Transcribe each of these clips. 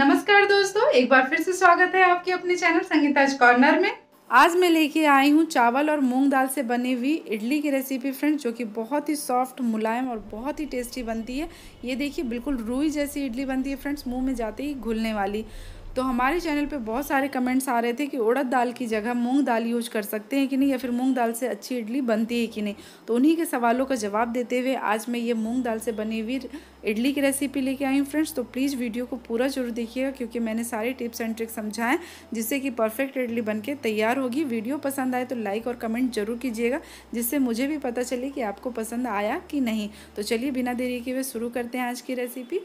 नमस्कार दोस्तों एक बार फिर से स्वागत है आपके अपने चैनल संगीताज कॉर्नर में आज मैं लेके आई हूँ चावल और मूंग दाल से बनी हुई इडली की रेसिपी फ्रेंड्स जो कि बहुत ही सॉफ्ट मुलायम और बहुत ही टेस्टी बनती है ये देखिए बिल्कुल रूई जैसी इडली बनती है फ्रेंड्स मुंह में जाते ही घुलने वाली तो हमारे चैनल पे बहुत सारे कमेंट्स आ रहे थे कि उड़द दाल की जगह मूंग दाल यूज कर सकते हैं कि नहीं या फिर मूंग दाल से अच्छी इडली बनती है कि नहीं तो उन्हीं के सवालों का जवाब देते हुए आज मैं ये मूंग दाल से बनी हुई इडली की रेसिपी लेके आई हूँ फ्रेंड्स तो प्लीज़ वीडियो को पूरा जरूर देखिएगा क्योंकि मैंने सारे टिप्स एंड ट्रिक्स समझाएं जिससे कि परफेक्ट इडली बन तैयार होगी वीडियो पसंद आए तो लाइक और कमेंट जरूर कीजिएगा जिससे मुझे भी पता चले कि आपको पसंद आया कि नहीं तो चलिए बिना देरी के वे शुरू करते हैं आज की रेसिपी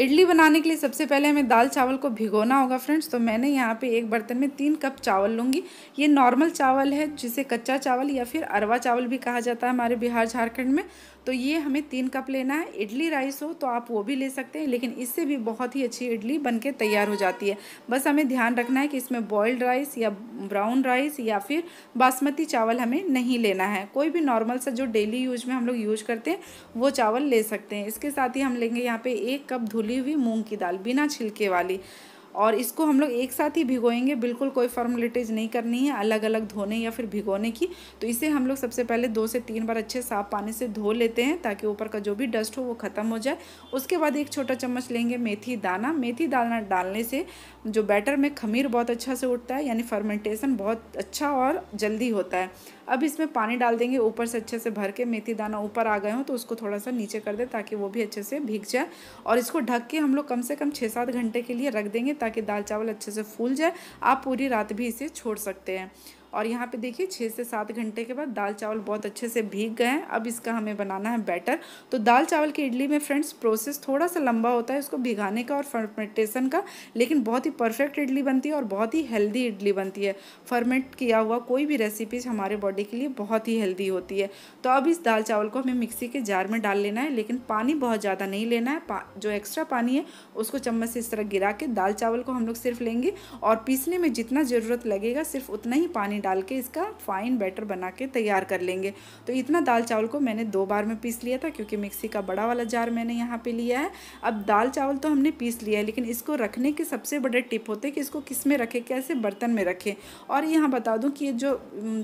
इडली बनाने के लिए सबसे पहले हमें दाल चावल को भिगोना होगा फ्रेंड्स तो मैंने यहाँ पे एक बर्तन में तीन कप चावल लूँगी ये नॉर्मल चावल है जिसे कच्चा चावल या फिर अरवा चावल भी कहा जाता है हमारे बिहार झारखंड में तो ये हमें तीन कप लेना है इडली राइस हो तो आप वो भी ले सकते हैं लेकिन इससे भी बहुत ही अच्छी इडली बन के तैयार हो जाती है बस हमें ध्यान रखना है कि इसमें बॉयल्ड राइस या ब्राउन राइस या फिर बासमती चावल हमें नहीं लेना है कोई भी नॉर्मल सा जो डेली यूज में हम लोग यूज करते हैं वो चावल ले सकते हैं इसके साथ ही हम लेंगे यहाँ पर एक कप धुली हुई मूँग की दाल बिना छिलके वाली और इसको हम लोग एक साथ ही भिगोएंगे बिल्कुल कोई फॉर्मलिटीज नहीं करनी है अलग अलग धोने या फिर भिगोने की तो इसे हम लोग सबसे पहले दो से तीन बार अच्छे साफ पानी से धो लेते हैं ताकि ऊपर का जो भी डस्ट हो वो ख़त्म हो जाए उसके बाद एक छोटा चम्मच लेंगे मेथी दाना मेथी दाना डालने से जो बैटर में खमीर बहुत अच्छा से उठता है यानी फर्मेंटेशन बहुत अच्छा और जल्दी होता है अब इसमें पानी डाल देंगे ऊपर से अच्छे से भर के मेथी दाना ऊपर आ गए हो तो उसको थोड़ा सा नीचे कर दें ताकि वो भी अच्छे से भीग जाए और इसको ढक के हम लोग कम से कम छः सात घंटे के लिए रख देंगे ताकि दाल चावल अच्छे से फूल जाए आप पूरी रात भी इसे छोड़ सकते हैं और यहाँ पे देखिए छः से सात घंटे के बाद दाल चावल बहुत अच्छे से भीग गए हैं अब इसका हमें बनाना है बैटर तो दाल चावल की इडली में फ्रेंड्स प्रोसेस थोड़ा सा लंबा होता है उसको भिगाने का और फर्मेंटेशन का लेकिन बहुत ही परफेक्ट इडली बनती है और बहुत ही हेल्दी इडली बनती है फर्मेंट किया हुआ कोई भी रेसिपीज हमारे बॉडी के लिए बहुत ही हेल्दी होती है तो अब इस दाल चावल को हमें मिक्सी के जार में डाल लेना है लेकिन पानी बहुत ज़्यादा नहीं लेना है जो एक्स्ट्रा पानी है उसको चम्मच से इस तरह गिरा के दाल चावल को हम लोग सिर्फ लेंगे और पीसने में जितना ज़रूरत लगेगा सिर्फ उतना ही पानी डाल के इसका फाइन बैटर बना के तैयार कर लेंगे तो इतना दाल चावल को मैंने दो बार में पीस लिया था क्योंकि मिक्सी का बड़ा वाला जार मैंने यहाँ पे लिया है अब दाल चावल तो हमने पीस लिया है लेकिन इसको रखने के सबसे बड़े टिप होते हैं कि इसको किस में रखें कैसे बर्तन में रखें और यहाँ बता दूँ कि ये जो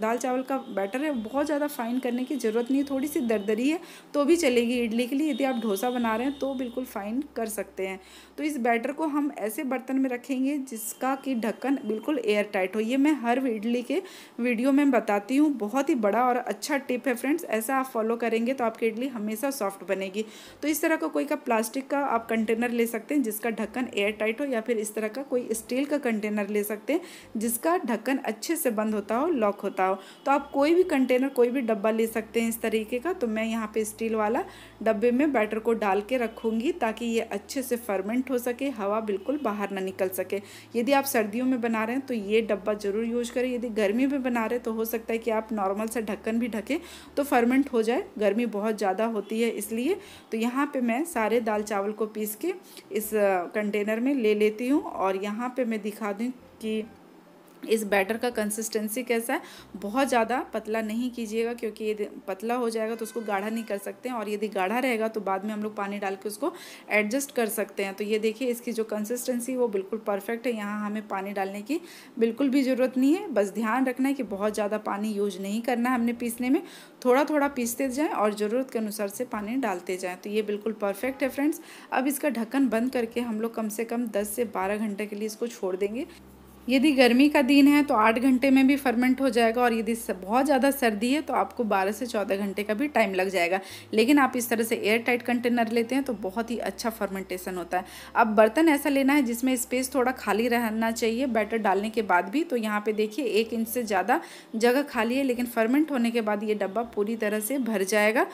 दाल चावल का बैटर है बहुत ज़्यादा फाइन करने की ज़रूरत नहीं है थोड़ी सी दरदरी है तो भी चलेगी इडली के लिए यदि आप डोसा बना रहे हैं तो बिल्कुल फाइन कर सकते हैं तो इस बैटर को हम ऐसे बर्तन में रखेंगे जिसका कि ढक्कन बिल्कुल एयर टाइट हो ये मैं हर इडली के वीडियो में बताती हूँ बहुत ही बड़ा और अच्छा टिप है फ्रेंड्स ऐसा आप फॉलो करेंगे तो आपकी इडली हमेशा सॉफ्ट बनेगी तो इस तरह का कोई का प्लास्टिक का आप कंटेनर ले सकते हैं जिसका ढक्कन एयर टाइट हो या फिर इस तरह का कोई स्टील का कंटेनर ले सकते हैं जिसका ढक्कन अच्छे से बंद होता हो लॉक होता हो तो आप कोई भी कंटेनर कोई भी डब्बा ले सकते हैं इस तरीके का तो मैं यहाँ पे स्टील वाला डब्बे में बैटर को डाल के रखूँगी ताकि ये अच्छे से फर्मेंट हो सके हवा बिल्कुल बाहर ना निकल सके यदि आप सर्दियों में बना रहे हैं तो ये डब्बा ज़रूर यूज करें यदि घर गर्मी में बना रहे तो हो सकता है कि आप नॉर्मल से ढक्कन भी ढकें तो फर्मेंट हो जाए गर्मी बहुत ज़्यादा होती है इसलिए तो यहाँ पे मैं सारे दाल चावल को पीस के इस कंटेनर में ले लेती हूँ और यहाँ पे मैं दिखा दूँ कि इस बैटर का कंसिस्टेंसी कैसा है बहुत ज़्यादा पतला नहीं कीजिएगा क्योंकि यदि पतला हो जाएगा तो उसको गाढ़ा नहीं कर सकते हैं और यदि गाढ़ा रहेगा तो बाद में हम लोग पानी डाल के उसको एडजस्ट कर सकते हैं तो ये देखिए इसकी जो कंसिस्टेंसी वो बिल्कुल परफेक्ट है यहाँ हमें पानी डालने की बिल्कुल भी ज़रूरत नहीं है बस ध्यान रखना है कि बहुत ज़्यादा पानी यूज नहीं करना है हमने पीसने में थोड़ा थोड़ा पीसते जाएँ और ज़रूरत के अनुसार से पानी डालते जाएँ तो ये बिल्कुल परफेक्ट है फ्रेंड्स अब इसका ढक्कन बंद करके हम लोग कम से कम दस से बारह घंटे के लिए इसको छोड़ देंगे यदि गर्मी का दिन है तो आठ घंटे में भी फर्मेंट हो जाएगा और यदि बहुत ज़्यादा सर्दी है तो आपको बारह से चौदह घंटे का भी टाइम लग जाएगा लेकिन आप इस तरह से एयर टाइट कंटेनर लेते हैं तो बहुत ही अच्छा फर्मेंटेशन होता है अब बर्तन ऐसा लेना है जिसमें स्पेस थोड़ा खाली रहना चाहिए बैटर डालने के बाद भी तो यहाँ पर देखिए एक इंच से ज़्यादा जगह खाली है लेकिन फर्मेंट होने के बाद ये डब्बा पूरी तरह से भर जाएगा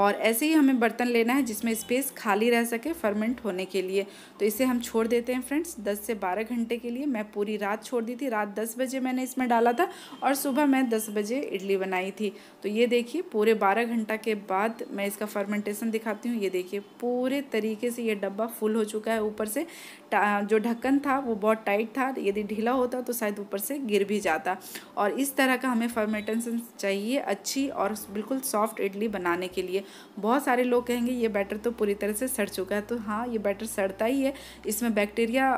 और ऐसे ही हमें बर्तन लेना है जिसमें स्पेस खाली रह सके फर्मेंट होने के लिए तो इसे हम छोड़ देते हैं फ्रेंड्स दस से बारह घंटे के लिए मैं पूरी रात रात छोड़ दी थी रात दस बजे मैंने इसमें डाला था और सुबह मैं दस बजे इडली बनाई थी तो ये देखिए पूरे बारह घंटा के बाद मैं इसका फर्मेंटेशन दिखाती हूँ ये देखिए पूरे तरीके से ये डब्बा फुल हो चुका है ऊपर से जो ढक्कन था वो बहुत टाइट था यदि ढीला होता तो शायद ऊपर से गिर भी जाता और इस तरह का हमें फर्मेंटेशन चाहिए अच्छी और बिल्कुल सॉफ्ट इडली बनाने के लिए बहुत सारे लोग कहेंगे ये बैटर तो पूरी तरह से सड़ चुका है तो हाँ ये बैटर सड़ता ही है इसमें बैक्टीरिया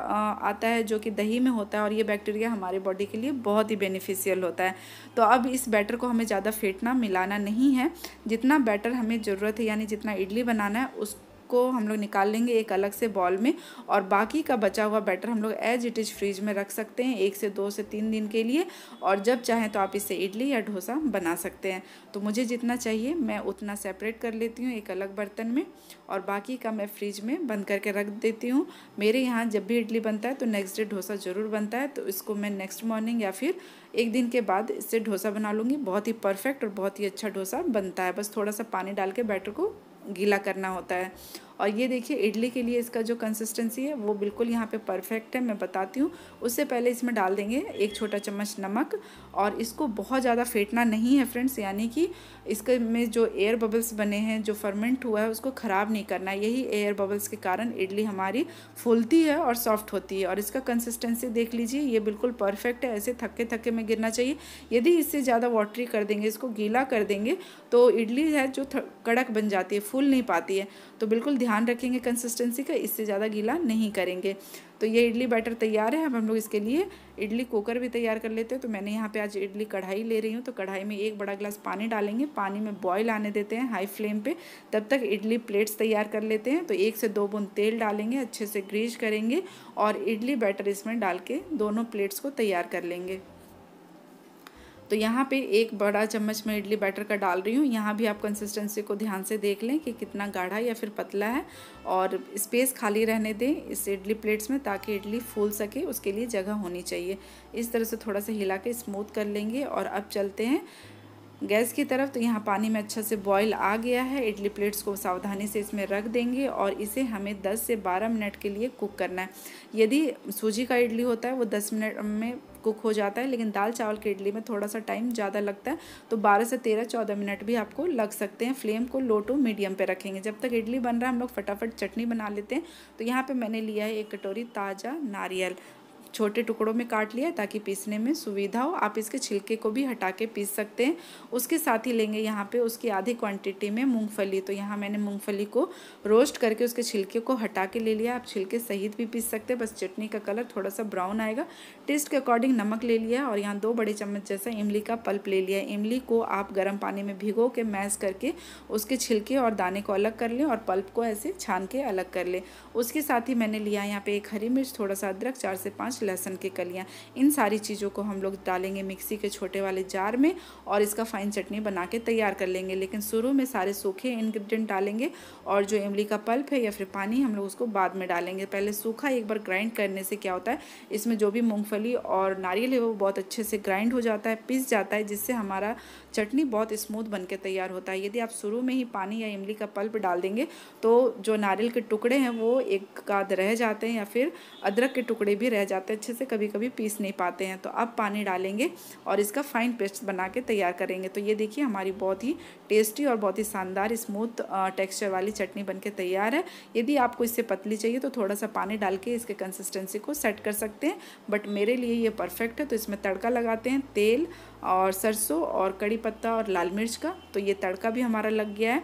आता है जो कि दही में होता है और ये ये बैक्टीरिया हमारे बॉडी के लिए बहुत ही बेनिफिशियल होता है तो अब इस बैटर को हमें ज़्यादा फेंटना मिलाना नहीं है जितना बैटर हमें ज़रूरत है यानी जितना इडली बनाना है उस को हम लोग निकाल लेंगे एक अलग से बॉल में और बाकी का बचा हुआ बैटर हम लोग एज इट इज़ फ्रीज में रख सकते हैं एक से दो से तीन दिन के लिए और जब चाहें तो आप इससे इडली या डोसा बना सकते हैं तो मुझे जितना चाहिए मैं उतना सेपरेट कर लेती हूँ एक अलग बर्तन में और बाकी का मैं फ्रिज में बंद करके रख देती हूँ मेरे यहाँ जब भी इडली बनता है तो नेक्स्ट डे डोसा ज़रूर बनता है तो इसको मैं नेक्स्ट मॉर्निंग या फिर एक दिन के बाद इससे डोसा बना लूँगी बहुत ही परफेक्ट और बहुत ही अच्छा डोसा बनता है बस थोड़ा सा पानी डाल के बैटर को गीला करना होता है और ये देखिए इडली के लिए इसका जो कंसिस्टेंसी है वो बिल्कुल यहाँ पे परफेक्ट है मैं बताती हूँ उससे पहले इसमें डाल देंगे एक छोटा चम्मच नमक और इसको बहुत ज़्यादा फेंटना नहीं है फ्रेंड्स यानी कि इसके में जो एयर बबल्स बने हैं जो फर्मेंट हुआ है उसको ख़राब नहीं करना है यही एयर बबल्स के कारण इडली हमारी फूलती है और सॉफ्ट होती है और इसका कंसिस्टेंसी देख लीजिए ये बिल्कुल परफेक्ट है ऐसे थक्के थके में गिरना चाहिए यदि इससे ज़्यादा वाटरी कर देंगे इसको गीला कर देंगे तो इडली है जो कड़क बन जाती है फूल नहीं पाती है तो बिल्कुल ध्यान ध्यान रखेंगे कंसिस्टेंसी का इससे ज़्यादा गीला नहीं करेंगे तो ये इडली बैटर तैयार है अब हम लोग इसके लिए इडली कुकर भी तैयार कर लेते हैं तो मैंने यहाँ पे आज इडली कढ़ाई ले रही हूँ तो कढ़ाई में एक बड़ा गिलास पानी डालेंगे पानी में बॉयल आने देते हैं हाई फ्लेम पे तब तक इडली प्लेट्स तैयार कर लेते हैं तो एक से दो बूंद तेल डालेंगे अच्छे से ग्रीज करेंगे और इडली बैटर इसमें डाल के दोनों प्लेट्स को तैयार कर लेंगे तो यहाँ पे एक बड़ा चम्मच मैं इडली बैटर का डाल रही हूँ यहाँ भी आप कंसिस्टेंसी को ध्यान से देख लें कि कितना गाढ़ा या फिर पतला है और स्पेस खाली रहने दें इस इडली प्लेट्स में ताकि इडली फूल सके उसके लिए जगह होनी चाहिए इस तरह से थोड़ा सा हिला के स्मूथ कर लेंगे और अब चलते हैं गैस की तरफ तो यहाँ पानी में अच्छा से बॉईल आ गया है इडली प्लेट्स को सावधानी से इसमें रख देंगे और इसे हमें 10 से 12 मिनट के लिए कुक करना है यदि सूजी का इडली होता है वो 10 मिनट में कुक हो जाता है लेकिन दाल चावल के इडली में थोड़ा सा टाइम ज़्यादा लगता है तो 12 से 13 14 मिनट भी आपको लग सकते हैं फ्लेम को लो टू मीडियम पर रखेंगे जब तक इडली बन रहा है हम लोग फटाफट चटनी बना लेते हैं तो यहाँ पर मैंने लिया है एक कटोरी ताज़ा नारियल छोटे टुकड़ों में काट लिया ताकि पीसने में सुविधा हो आप इसके छिलके को भी हटा के पीस सकते हैं उसके साथ ही लेंगे यहाँ पे उसकी आधी क्वांटिटी में मूंगफली तो यहाँ मैंने मूंगफली को रोस्ट करके उसके छिलके को हटा के ले लिया आप छिलके सहित भी पीस सकते हैं बस चटनी का कलर थोड़ा सा ब्राउन आएगा टेस्ट के अकॉर्डिंग नमक ले लिया और यहाँ दो बड़े चम्मच जैसा इमली का पल्प ले लिया इमली को आप गर्म पानी में भिगो के मैश करके उसके छिलके और दाने को अलग कर लें और पल्प को ऐसे छान के अलग कर लें उसके साथ ही मैंने लिया यहाँ पर एक हरी मिर्च थोड़ा सा अदरक चार से पाँच लहसन लहसुन की कलियाँ इन सारी चीज़ों को हम लोग डालेंगे मिक्सी के छोटे वाले जार में और इसका फाइन चटनी बना के तैयार कर लेंगे लेकिन शुरू में सारे सूखे इन्ग्रीडियंट डालेंगे और जो इमली का पल्प है या फिर पानी हम लोग उसको बाद में डालेंगे पहले सूखा एक बार ग्राइंड करने से क्या होता है इसमें जो भी मूँगफली और नारियल है वो बहुत अच्छे से ग्राइंड हो जाता है पिस जाता है जिससे हमारा चटनी बहुत स्मूथ बन के तैयार होता है यदि आप शुरू में ही पानी या इमली का पल्प डाल देंगे तो जो नारियल के टुकड़े हैं वो एक आध रह जाते हैं या फिर अदरक के टुकड़े भी रह जाते हैं सकते अच्छे से कभी कभी पीस नहीं पाते हैं तो अब पानी डालेंगे और इसका फाइन पेस्ट बना के तैयार करेंगे तो ये देखिए हमारी बहुत ही टेस्टी और बहुत ही शानदार स्मूथ टेक्स्चर वाली चटनी बन के तैयार है यदि आपको इससे पतली चाहिए तो थोड़ा सा पानी डाल के इसके कंसिस्टेंसी को सेट कर सकते हैं बट मेरे लिए ये परफेक्ट है तो इसमें तड़का लगाते हैं तेल और सरसों और कड़ी पत्ता और लाल मिर्च का तो ये तड़का भी हमारा लग गया है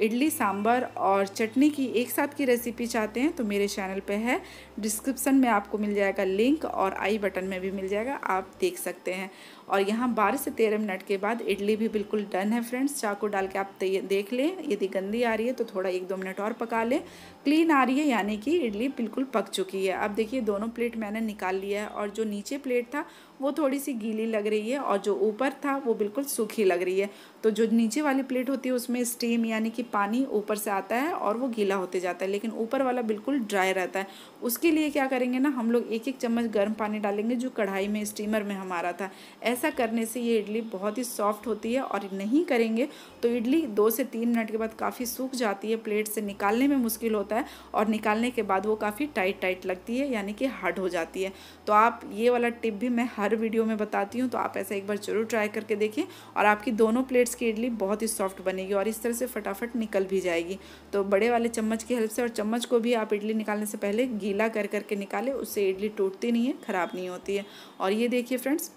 इडली सांभर और चटनी की एक साथ की रेसिपी चाहते हैं तो मेरे चैनल पे है डिस्क्रिप्शन में आपको मिल जाएगा लिंक और आई बटन में भी मिल जाएगा आप देख सकते हैं और यहाँ बारह से तेरह मिनट के बाद इडली भी बिल्कुल डन है फ्रेंड्स चाकू डाल के आप देख लें यदि गंदी आ रही है तो थोड़ा एक दो मिनट और पका लें क्लीन आ रही है यानी कि इडली बिल्कुल पक चुकी है अब देखिए दोनों प्लेट मैंने निकाल लिया है और जो नीचे प्लेट था वो थोड़ी सी गीली लग रही है और जो ऊपर था वो बिल्कुल सूखी लग रही है तो जो नीचे वाली प्लेट होती है उसमें स्टीम यानी कि पानी ऊपर से आता है और वो गीला होते जाता है लेकिन ऊपर वाला बिल्कुल ड्राई रहता है उसके लिए क्या करेंगे ना हम लोग एक एक चम्मच गर्म पानी डालेंगे जो कढ़ाई में स्टीमर में हमारा था ऐसा करने से ये इडली बहुत ही सॉफ्ट होती है और नहीं करेंगे तो इडली दो से तीन मिनट के बाद काफ़ी सूख जाती है प्लेट से निकालने में मुश्किल होता है और निकालने के बाद वो काफ़ी टाइट टाइट लगती है यानी कि हार्ड हो जाती है तो आप ये वाला टिप भी मैं हर हर वीडियो में बताती हूँ तो आप ऐसा एक बार ज़रूर ट्राई करके देखें और आपकी दोनों प्लेट्स की इडली बहुत ही सॉफ्ट बनेगी और इस तरह से फटाफट निकल भी जाएगी तो बड़े वाले चम्मच की हेल्प से और चम्मच को भी आप इडली निकालने से पहले गीला कर करके निकालें उससे इडली टूटती नहीं है ख़राब नहीं होती है और ये देखिए फ्रेंड्स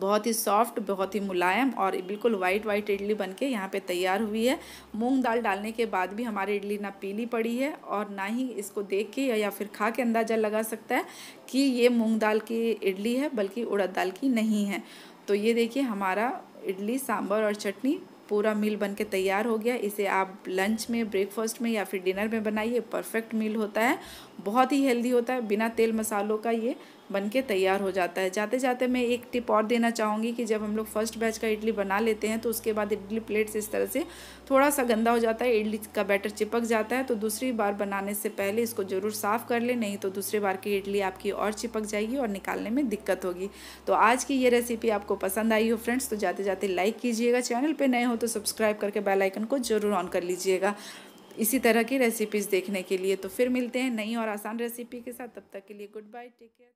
बहुत ही सॉफ्ट बहुत ही मुलायम और बिल्कुल वाइट वाइट इडली बनके यहाँ पे तैयार हुई है मूंग दाल डालने के बाद भी हमारी इडली ना पीली पड़ी है और ना ही इसको देख के या फिर खा के अंदाज़ा लगा सकता है कि ये मूंग दाल की इडली है बल्कि उड़द दाल की नहीं है तो ये देखिए हमारा इडली सांभर और चटनी पूरा मील बन के तैयार हो गया इसे आप लंच में ब्रेकफास्ट में या फिर डिनर में बनाइए परफेक्ट मील होता है बहुत ही हेल्दी होता है बिना तेल मसालों का ये बन के तैयार हो जाता है जाते जाते मैं एक टिप और देना चाहूँगी कि जब हम लोग फर्स्ट बैच का इडली बना लेते हैं तो उसके बाद इडली प्लेट्स इस तरह से थोड़ा सा गंदा हो जाता है इडली का बैटर चिपक जाता है तो दूसरी बार बनाने से पहले इसको ज़रूर साफ़ कर लें नहीं तो दूसरी बार की इडली आपकी और चिपक जाएगी और निकालने में दिक्कत होगी तो आज की ये रेसिपी आपको पसंद आई हो फ्रेंड्स तो जाते जाते लाइक कीजिएगा चैनल पर नए हो तो सब्सक्राइब करके बेलाइकन को ज़रूर ऑन कर लीजिएगा इसी तरह की रेसिपीज़ देखने के लिए तो फिर मिलते हैं नई और आसान रेसिपी के साथ तब तक के लिए गुड बाय टेक केयर